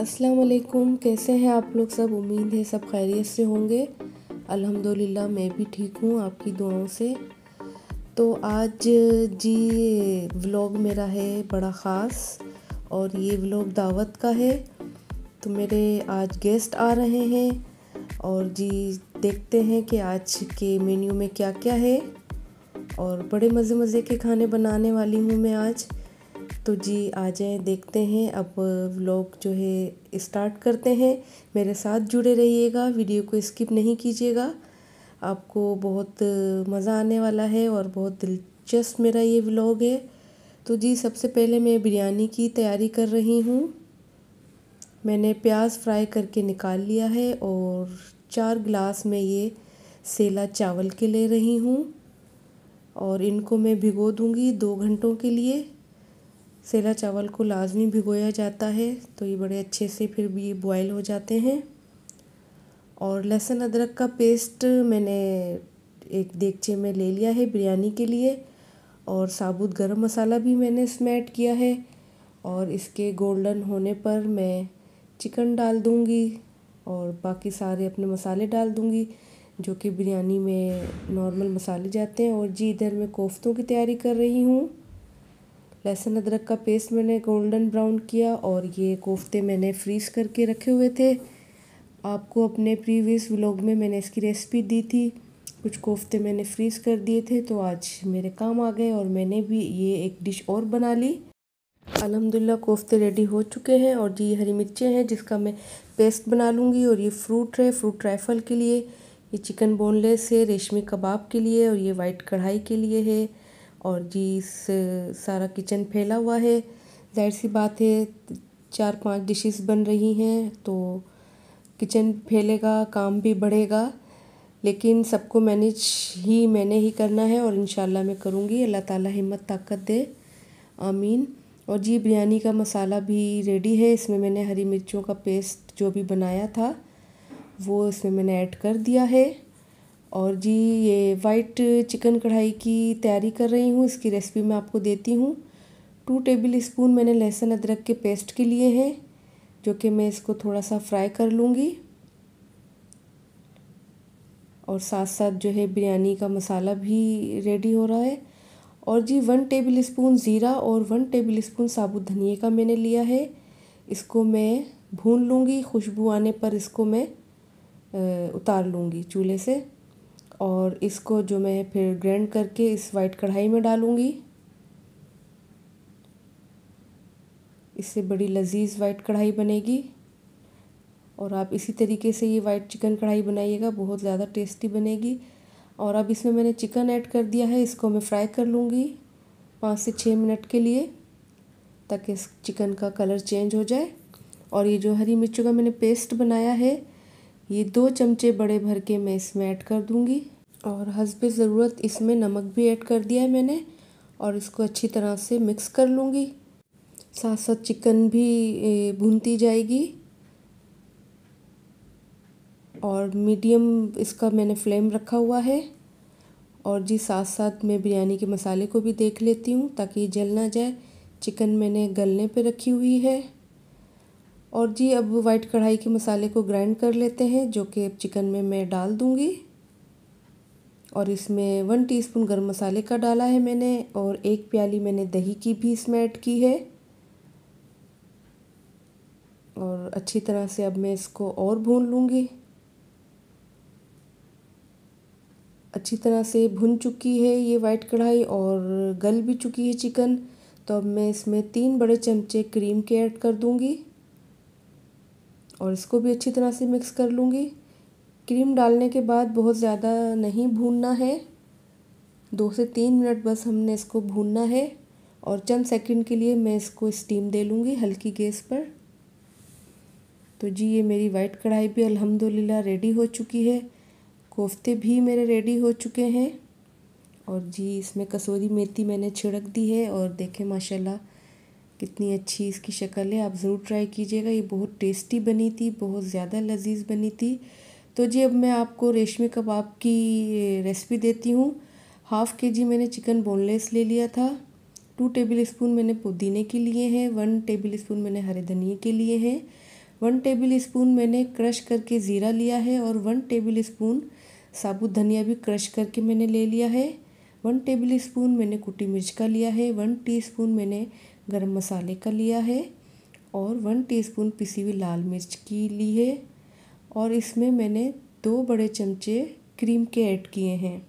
अस्सलाम वालेकुम कैसे हैं आप लोग सब उम्मीद है सब खैरियत से होंगे अल्हम्दुलिल्लाह मैं भी ठीक हूँ आपकी दुआओं से तो आज जी व्लॉग मेरा है बड़ा ख़ास और ये व्लॉग दावत का है तो मेरे आज गेस्ट आ रहे हैं और जी देखते हैं कि आज के मेन्यू में क्या क्या है और बड़े मज़े मज़े के खाने बनाने वाली हूँ मैं आज तो जी आ जाएं देखते हैं अब व्लॉग जो है स्टार्ट करते हैं मेरे साथ जुड़े रहिएगा वीडियो को स्किप नहीं कीजिएगा आपको बहुत मज़ा आने वाला है और बहुत दिलचस्प मेरा ये व्लॉग है तो जी सबसे पहले मैं बिरयानी की तैयारी कर रही हूँ मैंने प्याज फ्राई करके निकाल लिया है और चार गिलास में ये सेला चावल के ले रही हूँ और इनको मैं भिगो दूँगी दो घंटों के लिए सेला चावल को लाजमी भिगोया जाता है तो ये बड़े अच्छे से फिर भी बॉयल हो जाते हैं और लहसुन अदरक का पेस्ट मैंने एक देगचे में ले लिया है बिरयानी के लिए और साबुत गरम मसाला भी मैंने इसमें ऐड किया है और इसके गोल्डन होने पर मैं चिकन डाल दूँगी और बाकी सारे अपने मसाले डाल दूँगी जो कि बिरयानी में नॉर्मल मसाले जाते हैं और जी इधर मैं कोफ्तों की तैयारी कर रही हूँ लहसुन अदरक का पेस्ट मैंने गोल्डन ब्राउन किया और ये कोफ्ते मैंने फ्रीज़ करके रखे हुए थे आपको अपने प्रीवियस व्लॉग में मैंने इसकी रेसिपी दी थी कुछ कोफ्ते मैंने फ्रीज़ कर दिए थे तो आज मेरे काम आ गए और मैंने भी ये एक डिश और बना ली अलहमदिल्ला कोफ्ते रेडी हो चुके हैं और ये हरी मिर्चें हैं जिसका मैं पेस्ट बना लूँगी और ये फ्रूट है फ्रूट ट्राइफल के लिए ये चिकन बोनलेस है रेशमी कबाब के लिए और ये वाइट कढ़ाई के लिए है और जिस सारा किचन फैला हुआ है जाहिर सी बात है चार पांच डिशेस बन रही हैं तो किचन फैलेगा काम भी बढ़ेगा लेकिन सबको मैनेज ही मैंने ही करना है और इन मैं करूँगी अल्लाह ताला हिम्मत ताकत दे आमीन और जी बिरयानी का मसाला भी रेडी है इसमें मैंने हरी मिर्चों का पेस्ट जो भी बनाया था वो इसमें मैंने ऐड कर दिया है और जी ये वाइट चिकन कढ़ाई की तैयारी कर रही हूँ इसकी रेसिपी मैं आपको देती हूँ टू टेबल स्पून मैंने लहसुन अदरक के पेस्ट के लिए है जो कि मैं इसको थोड़ा सा फ्राई कर लूँगी और साथ साथ जो है बिरयानी का मसाला भी रेडी हो रहा है और जी वन टेबल स्पून ज़ीरा और वन टेबल स्पून साबुत धनिए का मैंने लिया है इसको मैं भून लूँगी खुशबू आने पर इसको मैं उतार लूँगी चूल्हे से और इसको जो मैं फिर ग्रैंड करके इस वाइट कढ़ाई में डालूँगी इससे बड़ी लजीज वाइट कढ़ाई बनेगी और आप इसी तरीके से ये वाइट चिकन कढ़ाई बनाइएगा बहुत ज़्यादा टेस्टी बनेगी और अब इसमें मैंने चिकन ऐड कर दिया है इसको मैं फ्राई कर लूँगी पाँच से छः मिनट के लिए ताकि इस चिकन का कलर चेंज हो जाए और ये जो हरी मिर्चों का मैंने पेस्ट बनाया है ये दो चमचे बड़े भर के मैं इसमें ऐड कर दूँगी और हसब ज़रूरत इसमें नमक भी ऐड कर दिया है मैंने और इसको अच्छी तरह से मिक्स कर लूँगी साथ साथ चिकन भी भूनती जाएगी और मीडियम इसका मैंने फ्लेम रखा हुआ है और जी साथ साथ मैं बिरयानी के मसाले को भी देख लेती हूँ ताकि जल ना जाए चिकन मैंने गलने पे रखी हुई है और जी अब वाइट कढ़ाई के मसाले को ग्राइंड कर लेते हैं जो कि चिकन में मैं डाल दूँगी और इसमें वन टीस्पून गरम मसाले का डाला है मैंने और एक प्याली मैंने दही की भी इसमें ऐड की है और अच्छी तरह से अब मैं इसको और भून लूँगी अच्छी तरह से भुन चुकी है ये वाइट कढ़ाई और गल भी चुकी है चिकन तो अब मैं इसमें तीन बड़े चमचे क्रीम के ऐड कर दूँगी और इसको भी अच्छी तरह से मिक्स कर लूँगी क्रीम डालने के बाद बहुत ज़्यादा नहीं भूनना है दो से तीन मिनट बस हमने इसको भूनना है और चंद सेकंड के लिए मैं इसको स्टीम दे लूँगी हल्की गैस पर तो जी ये मेरी वाइट कढ़ाई भी अल्हम्दुलिल्लाह रेडी हो चुकी है कोफ्ते भी मेरे रेडी हो चुके हैं और जी इसमें कसूरी मेथी मैंने छिड़क दी है और देखें माशाल्लाह कितनी अच्छी इसकी शक्ल है आप ज़रूर ट्राई कीजिएगा ये बहुत टेस्टी बनी थी बहुत ज़्यादा लजीज बनी थी तो जी अब मैं आपको रेशमी कबाब की रेसिपी देती हूँ हाफ़ के जी मैंने चिकन बोनलेस ले लिया था टू टेबल स्पून मैंने पुदीने के लिए हैं वन टेबल स्पून मैंने हरे धनिए के लिए हैं वन टेबल स्पून मैंने क्रश करके ज़ीरा लिया है और वन टेबल स्पून साबुत धनिया भी क्रश करके मैंने ले लिया है वन टेबल स्पून मैंने कुटी मिर्च का लिया है वन टी मैंने गरम मसाले का लिया है और वन टीस्पून पिसी हुई लाल मिर्च की ली है और इसमें मैंने दो बड़े चमचे क्रीम के ऐड किए हैं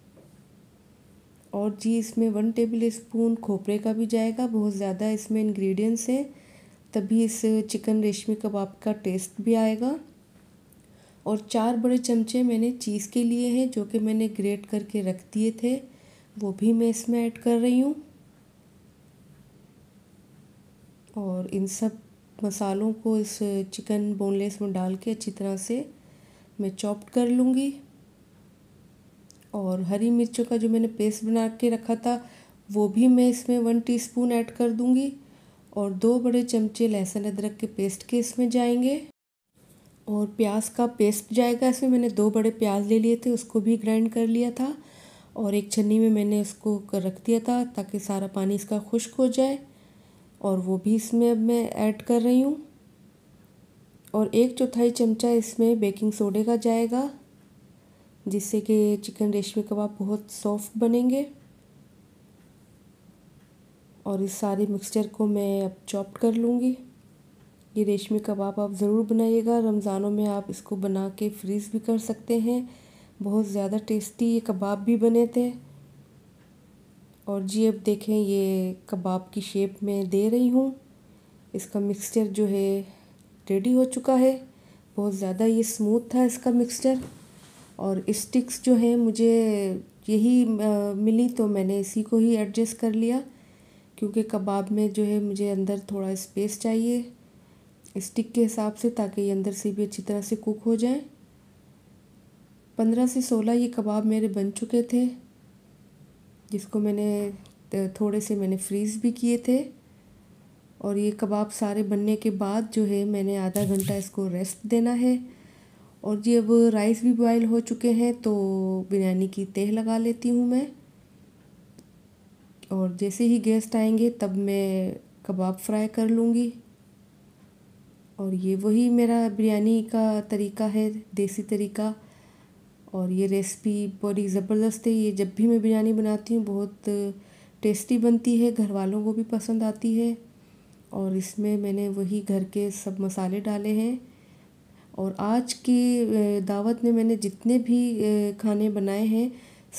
और जी इसमें वन टेबल स्पून खोपरे का भी जाएगा बहुत ज़्यादा इसमें इंग्रेडिएंट्स हैं तभी इस चिकन रेशमी कबाब का टेस्ट भी आएगा और चार बड़े चमचे मैंने चीज़ के लिए हैं जो कि मैंने ग्रेट करके रख दिए थे वो भी मैं इसमें ऐड कर रही हूँ और इन सब मसालों को इस चिकन बोनलेस में डाल के अच्छी तरह से मैं चॉप कर लूँगी और हरी मिर्चों का जो मैंने पेस्ट बना के रखा था वो भी मैं इसमें वन टीस्पून ऐड कर दूँगी और दो बड़े चमचे लहसुन अदरक के पेस्ट के इसमें जाएंगे और प्याज का पेस्ट जाएगा इसमें मैंने दो बड़े प्याज ले लिए थे उसको भी ग्राइंड कर लिया था और एक छन्नी में मैंने उसको रख दिया था ताकि सारा पानी इसका खुश्क हो जाए और वो भी इसमें अब मैं ऐड कर रही हूँ और एक चौथाई चमचा इसमें बेकिंग सोडे का जाएगा जिससे कि चिकन रेशमी कबाब बहुत सॉफ्ट बनेंगे और इस सारे मिक्सचर को मैं अब चॉप कर लूँगी ये रेशमी कबाब आप ज़रूर बनाइएगा रमज़ानों में आप इसको बना के फ्रीज़ भी कर सकते हैं बहुत ज़्यादा टेस्टी ये कबाब भी बने थे और जी अब देखें ये कबाब की शेप में दे रही हूँ इसका मिक्सचर जो है रेडी हो चुका है बहुत ज़्यादा ये स्मूथ था इसका मिक्सचर और स्टिक्स जो हैं मुझे यही मिली तो मैंने इसी को ही एडजस्ट कर लिया क्योंकि कबाब में जो है मुझे अंदर थोड़ा स्पेस चाहिए स्टिक के हिसाब से ताकि ये अंदर से भी अच्छी तरह से कुक हो जाए पंद्रह से सोलह ये कबाब मेरे बन चुके थे जिसको मैंने थोड़े से मैंने फ्रीज़ भी किए थे और ये कबाब सारे बनने के बाद जो है मैंने आधा घंटा इसको रेस्ट देना है और जी अब राइस भी बॉयल हो चुके हैं तो बिरयानी की तेह लगा लेती हूँ मैं और जैसे ही गेस्ट आएंगे तब मैं कबाब फ्राई कर लूँगी और ये वही मेरा बिरयानी का तरीका है देसी तरीका और ये रेसिपी बड़ी ज़बरदस्त है ये जब भी मैं बिरयानी बनाती हूँ बहुत टेस्टी बनती है घर वालों को भी पसंद आती है और इसमें मैंने वही घर के सब मसाले डाले हैं और आज की दावत में मैंने जितने भी खाने बनाए हैं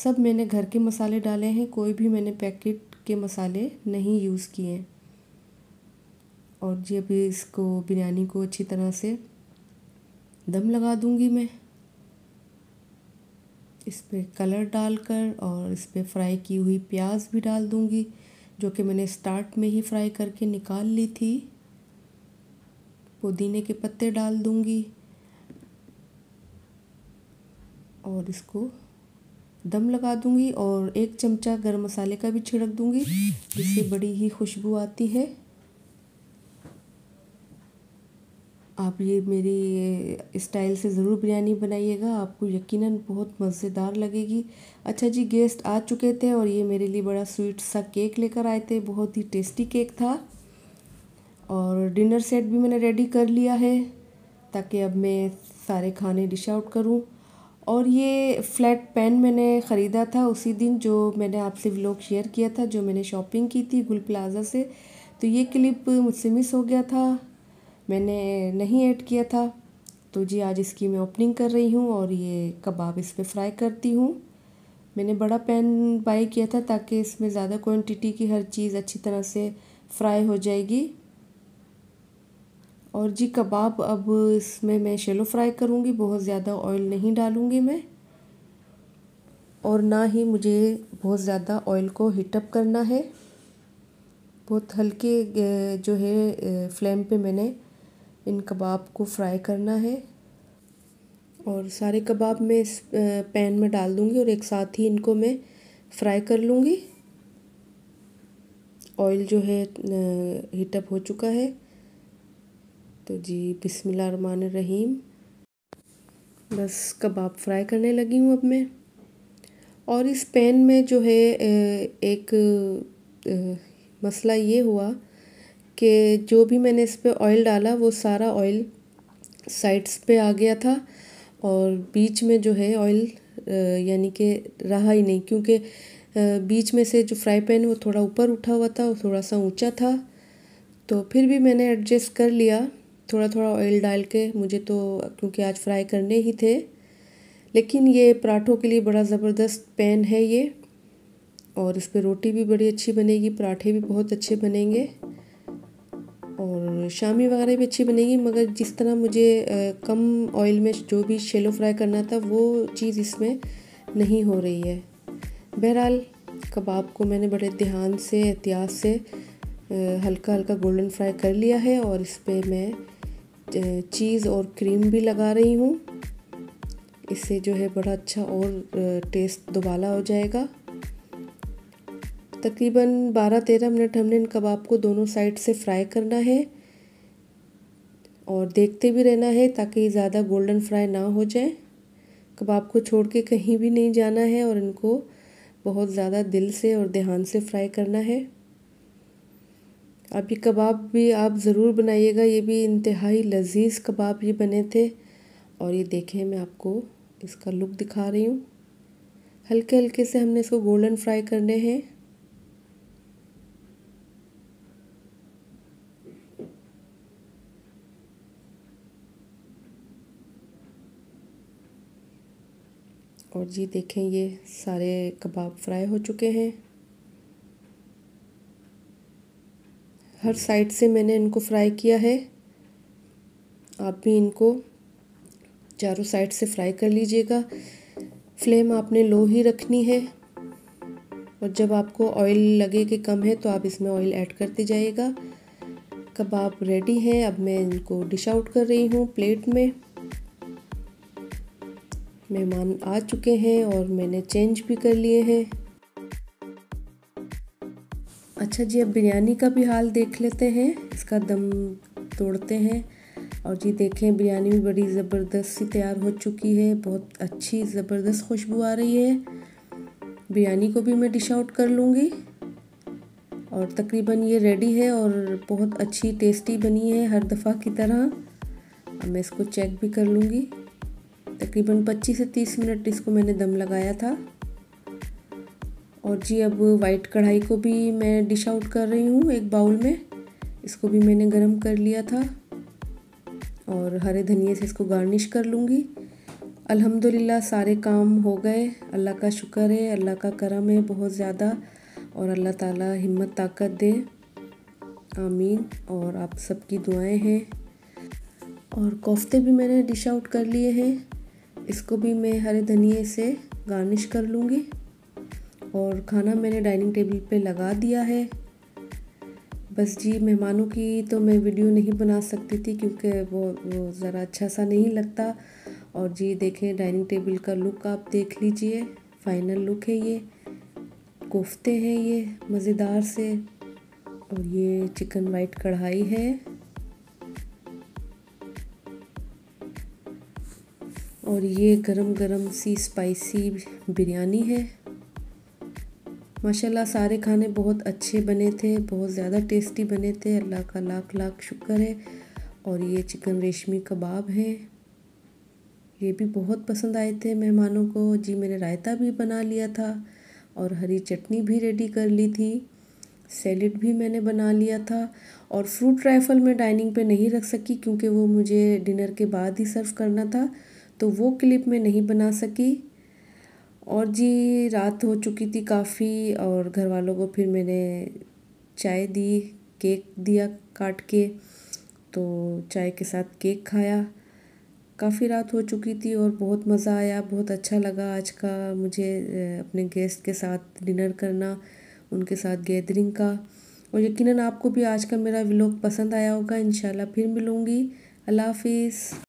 सब मैंने घर के मसाले डाले हैं कोई भी मैंने पैकेट के मसाले नहीं यूज़ किए हैं और जी अभी इसको बिरयानी को अच्छी तरह से दम लगा दूँगी मैं इस पर कलर डालकर और इस पर फ्राई की हुई प्याज भी डाल दूँगी जो कि मैंने स्टार्ट में ही फ्राई करके निकाल ली थी पुदीने के पत्ते डाल दूँगी और इसको दम लगा दूँगी और एक चमचा गरम मसाले का भी छिड़क दूँगी जिससे बड़ी ही खुशबू आती है आप ये मेरी स्टाइल से ज़रूर बिरयानी बनाइएगा आपको यकीनन बहुत मज़ेदार लगेगी अच्छा जी गेस्ट आ चुके थे और ये मेरे लिए बड़ा स्वीट सा केक लेकर आए थे बहुत ही टेस्टी केक था और डिनर सेट भी मैंने रेडी कर लिया है ताकि अब मैं सारे खाने डिश आउट करूँ और ये फ्लैट पेन मैंने ख़रीदा था उसी दिन जो मैंने आपसे व्लॉग शेयर किया था जो मैंने शॉपिंग की थी गुल प्लाज़ा से तो ये क्लिप मुझसे मिस हो गया था मैंने नहीं ऐड किया था तो जी आज इसकी मैं ओपनिंग कर रही हूँ और ये कबाब इस पर फ्राई करती हूँ मैंने बड़ा पैन बाई किया था ताकि इसमें ज़्यादा क्वांटिटी की हर चीज़ अच्छी तरह से फ्राई हो जाएगी और जी कबाब अब इसमें मैं शेलो फ्राई करूँगी बहुत ज़्यादा ऑयल नहीं डालूँगी मैं और ना ही मुझे बहुत ज़्यादा ऑयल को हीटअप करना है बहुत हल्के जो है फ्लेम पे मैंने इन कबाब को फ्राई करना है और सारे कबाब मैं इस पैन में डाल दूँगी और एक साथ ही इनको मैं फ्राई कर लूँगी ऑयल जो है हीटअप हो चुका है तो जी बिसमान रहीम बस कबाब फ्राई करने लगी हूँ अब मैं और इस पैन में जो है एक मसला ये हुआ कि जो भी मैंने इस पर ऑयल डाला वो सारा ऑयल साइड्स पे आ गया था और बीच में जो है ऑयल यानी कि रहा ही नहीं क्योंकि बीच में से जो फ्राई पैन वो थोड़ा ऊपर उठा हुआ था और थोड़ा सा ऊंचा था तो फिर भी मैंने एडजस्ट कर लिया थोड़ा थोड़ा ऑयल डाल के मुझे तो क्योंकि आज फ्राई करने ही थे लेकिन ये पराठों के लिए बड़ा ज़बरदस्त पैन है ये और इस पर रोटी भी बड़ी अच्छी बनेगी पराठे भी बहुत अच्छे बनेंगे शामी वगैरह भी अच्छी बनेगी मगर जिस तरह मुझे कम ऑयल में जो भी शेलो फ्राई करना था वो चीज़ इसमें नहीं हो रही है बहरहाल कबाब को मैंने बड़े ध्यान से एहतियात से हल्का हल्का गोल्डन फ्राई कर लिया है और इस पर मैं चीज़ और क्रीम भी लगा रही हूँ इससे जो है बड़ा अच्छा और टेस्ट दोबाला हो जाएगा तकरीबन 12-13 मिनट हमने इन कबाब को दोनों साइड से फ्राई करना है और देखते भी रहना है ताकि ज़्यादा गोल्डन फ्राई ना हो जाए कबाब को छोड़ के कहीं भी नहीं जाना है और इनको बहुत ज़्यादा दिल से और ध्यान से फ्राई करना है आप ये कबाब भी आप ज़रूर बनाइएगा ये भी इंतहाई लजीज कबाब ये बने थे और ये देखें मैं आपको इसका लुक दिखा रही हूँ हल्के हल्के से हमने इसको गोल्डन फ्राई करने हैं और जी देखें ये सारे कबाब फ्राई हो चुके हैं हर साइड से मैंने इनको फ्राई किया है आप भी इनको चारों साइड से फ्राई कर लीजिएगा फ्लेम आपने लो ही रखनी है और जब आपको ऑयल लगे कि कम है तो आप इसमें ऑयल ऐड करते जाइएगा कबाब रेडी हैं अब मैं इनको डिश आउट कर रही हूँ प्लेट में मेहमान आ चुके हैं और मैंने चेंज भी कर लिए हैं अच्छा जी अब बिरयानी का भी हाल देख लेते हैं इसका दम तोड़ते हैं और जी देखें बिरयानी भी बड़ी ज़बरदस्त सी तैयार हो चुकी है बहुत अच्छी ज़बरदस्त खुशबू आ रही है बिरयानी को भी मैं डिश आउट कर लूँगी और तकरीबन ये रेडी है और बहुत अच्छी टेस्टी बनी है हर दफ़ा की तरह अब मैं इसको चेक भी कर लूँगी तकरीबन 25 से 30 मिनट इसको मैंने दम लगाया था और जी अब वाइट कढ़ाई को भी मैं डिश आउट कर रही हूँ एक बाउल में इसको भी मैंने गरम कर लिया था और हरे धनिए से इसको गार्निश कर लूँगी अल्हम्दुलिल्लाह सारे काम हो गए अल्लाह का शुक्र है अल्लाह का करम है बहुत ज़्यादा और अल्लाह ताला हिम्मत ताकत दे आमीन और आप सबकी दुआएं हैं और कोफ्ते भी मैंने डिश आउट कर लिए हैं इसको भी मैं हरे धनिए से गार्निश कर लूँगी और खाना मैंने डाइनिंग टेबल पे लगा दिया है बस जी मेहमानों की तो मैं वीडियो नहीं बना सकती थी क्योंकि वो वो ज़रा अच्छा सा नहीं लगता और जी देखें डाइनिंग टेबल का लुक आप देख लीजिए फाइनल लुक है ये कोफ्ते हैं ये मज़ेदार से और ये चिकन वाइट कढ़ाई है और ये गरम गरम सी स्पाइसी बिरयानी है माशाल्लाह सारे खाने बहुत अच्छे बने थे बहुत ज़्यादा टेस्टी बने थे अल्लाह का लाख लाख शुक्र है और ये चिकन रेशमी कबाब है ये भी बहुत पसंद आए थे मेहमानों को जी मैंने रायता भी बना लिया था और हरी चटनी भी रेडी कर ली थी सैलड भी मैंने बना लिया था और फ्रूट राइफल मैं डाइनिंग पे नहीं रख सकी क्योंकि वो मुझे डिनर के बाद ही सर्व करना था तो वो क्लिप मैं नहीं बना सकी और जी रात हो चुकी थी काफ़ी और घर वालों को फिर मैंने चाय दी केक दिया काट के तो चाय के साथ केक खाया काफ़ी रात हो चुकी थी और बहुत मज़ा आया बहुत अच्छा लगा आज का मुझे अपने गेस्ट के साथ डिनर करना उनके साथ गैदरिंग का और यकीनन आपको भी आज का मेरा व्लॉग पसंद आया होगा इन फिर मिलूँगी अल्लाह हाफिज़